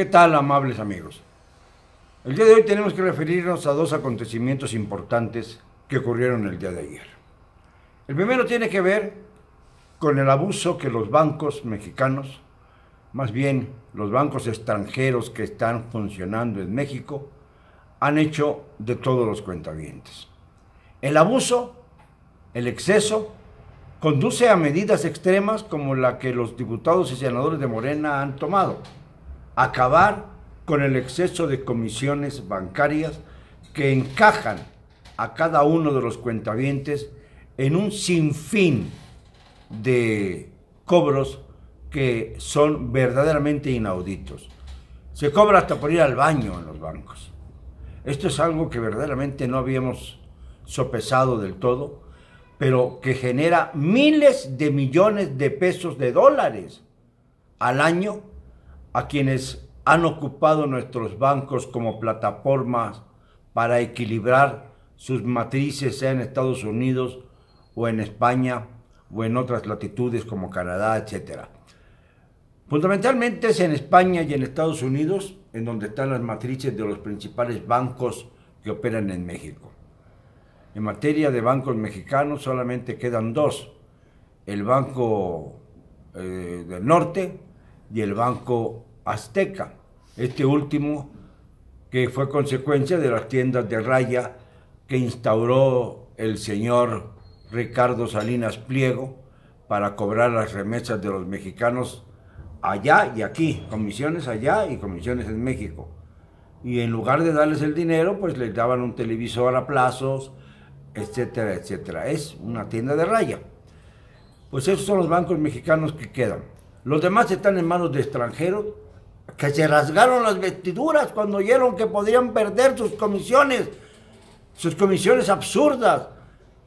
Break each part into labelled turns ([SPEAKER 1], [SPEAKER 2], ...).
[SPEAKER 1] ¿Qué tal, amables amigos? El día de hoy tenemos que referirnos a dos acontecimientos importantes que ocurrieron el día de ayer. El primero tiene que ver con el abuso que los bancos mexicanos, más bien los bancos extranjeros que están funcionando en México, han hecho de todos los cuentavientes. El abuso, el exceso, conduce a medidas extremas como la que los diputados y senadores de Morena han tomado acabar con el exceso de comisiones bancarias que encajan a cada uno de los cuentavientes en un sinfín de cobros que son verdaderamente inauditos. Se cobra hasta por ir al baño en los bancos. Esto es algo que verdaderamente no habíamos sopesado del todo, pero que genera miles de millones de pesos de dólares al año a quienes han ocupado nuestros bancos como plataformas para equilibrar sus matrices, sea en Estados Unidos o en España o en otras latitudes como Canadá, etc. Fundamentalmente es en España y en Estados Unidos en donde están las matrices de los principales bancos que operan en México. En materia de bancos mexicanos solamente quedan dos, el Banco eh, del Norte y el Banco Azteca. Este último que fue consecuencia de las tiendas de raya que instauró el señor Ricardo Salinas Pliego para cobrar las remesas de los mexicanos allá y aquí, comisiones allá y comisiones en México. Y en lugar de darles el dinero, pues les daban un televisor a plazos, etcétera, etcétera. Es una tienda de raya. Pues esos son los bancos mexicanos que quedan. Los demás están en manos de extranjeros que se rasgaron las vestiduras cuando oyeron que podrían perder sus comisiones, sus comisiones absurdas,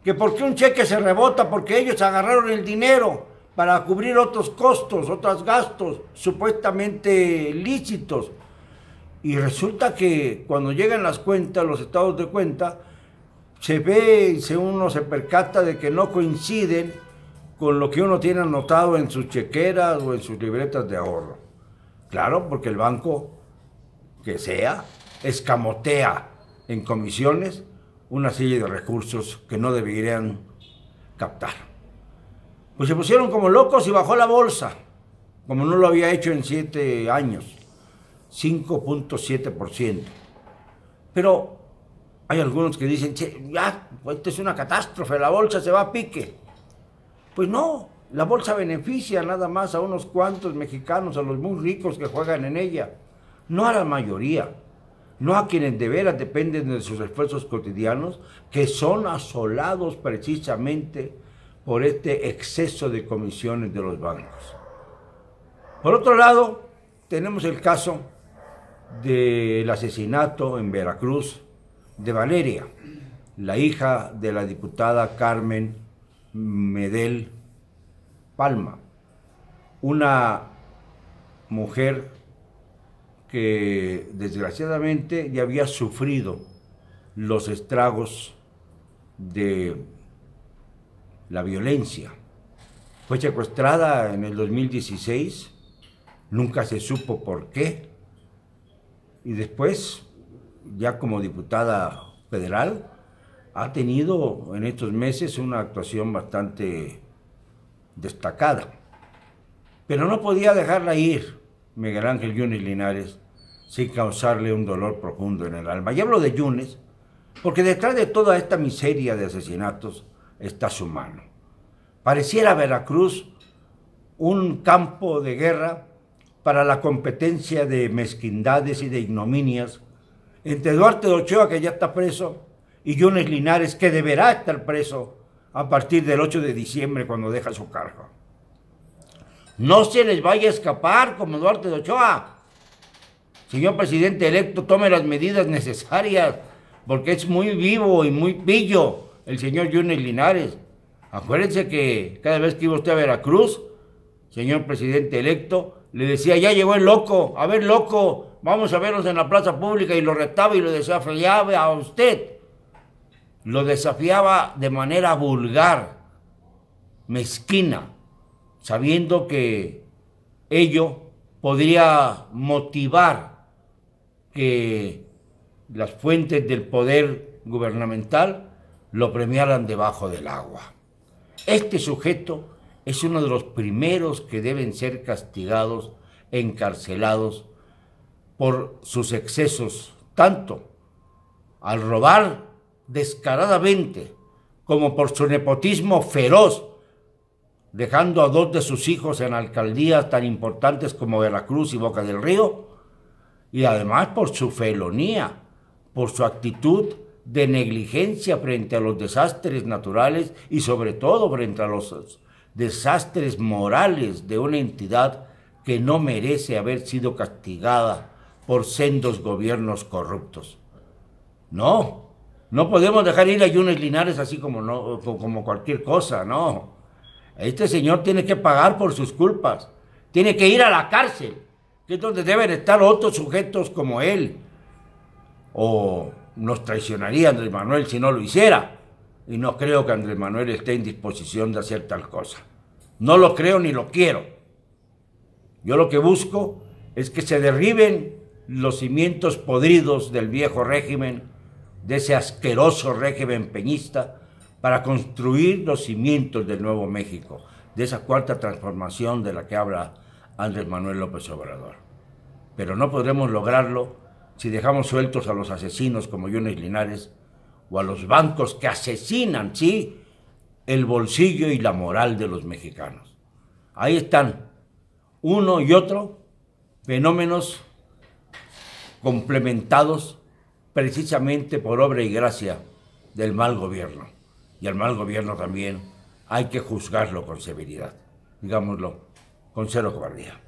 [SPEAKER 1] que porque un cheque se rebota, porque ellos agarraron el dinero para cubrir otros costos, otros gastos supuestamente lícitos. Y resulta que cuando llegan las cuentas, los estados de cuenta, se ve, y uno se percata de que no coinciden con lo que uno tiene anotado en sus chequeras o en sus libretas de ahorro. Claro, porque el banco que sea escamotea en comisiones una serie de recursos que no deberían captar. Pues se pusieron como locos y bajó la bolsa, como no lo había hecho en siete años, 5.7%. Pero hay algunos que dicen, ya, pues, esto es una catástrofe, la bolsa se va a pique. Pues no, la bolsa beneficia nada más a unos cuantos mexicanos, a los muy ricos que juegan en ella, no a la mayoría, no a quienes de veras dependen de sus esfuerzos cotidianos, que son asolados precisamente por este exceso de comisiones de los bancos. Por otro lado, tenemos el caso del asesinato en Veracruz de Valeria, la hija de la diputada Carmen Medel Palma, una mujer que desgraciadamente ya había sufrido los estragos de la violencia. Fue secuestrada en el 2016, nunca se supo por qué, y después, ya como diputada federal, ha tenido en estos meses una actuación bastante destacada. Pero no podía dejarla ir Miguel Ángel Yunes Linares sin causarle un dolor profundo en el alma. Y hablo de Yunes porque detrás de toda esta miseria de asesinatos está su mano. Pareciera Veracruz un campo de guerra para la competencia de mezquindades y de ignominias entre Duarte de Ochoa, que ya está preso, y Yunes Linares, que deberá estar preso a partir del 8 de diciembre cuando deja su cargo. No se les vaya a escapar como Duarte de Ochoa. Señor presidente electo, tome las medidas necesarias, porque es muy vivo y muy pillo el señor Yunes Linares. Acuérdense que cada vez que iba usted a Veracruz, señor presidente electo, le decía, ya llegó el loco, a ver loco, vamos a vernos en la plaza pública y lo retaba y lo decía, llave a usted lo desafiaba de manera vulgar, mezquina, sabiendo que ello podría motivar que las fuentes del poder gubernamental lo premiaran debajo del agua. Este sujeto es uno de los primeros que deben ser castigados, encarcelados por sus excesos, tanto al robar descaradamente como por su nepotismo feroz, dejando a dos de sus hijos en alcaldías tan importantes como Veracruz y Boca del Río, y además por su felonía, por su actitud de negligencia frente a los desastres naturales y sobre todo frente a los desastres morales de una entidad que no merece haber sido castigada por sendos gobiernos corruptos. No, no podemos dejar ir a Yunes Linares así como, no, como cualquier cosa, no. Este señor tiene que pagar por sus culpas. Tiene que ir a la cárcel, que es donde deben estar otros sujetos como él. O nos traicionaría Andrés Manuel si no lo hiciera. Y no creo que Andrés Manuel esté en disposición de hacer tal cosa. No lo creo ni lo quiero. Yo lo que busco es que se derriben los cimientos podridos del viejo régimen de ese asqueroso régimen peñista para construir los cimientos del Nuevo México, de esa cuarta transformación de la que habla Andrés Manuel López Obrador. Pero no podremos lograrlo si dejamos sueltos a los asesinos como Yunes Linares o a los bancos que asesinan, sí, el bolsillo y la moral de los mexicanos. Ahí están, uno y otro, fenómenos complementados precisamente por obra y gracia del mal gobierno. Y al mal gobierno también hay que juzgarlo con severidad, digámoslo, con cero cobardía.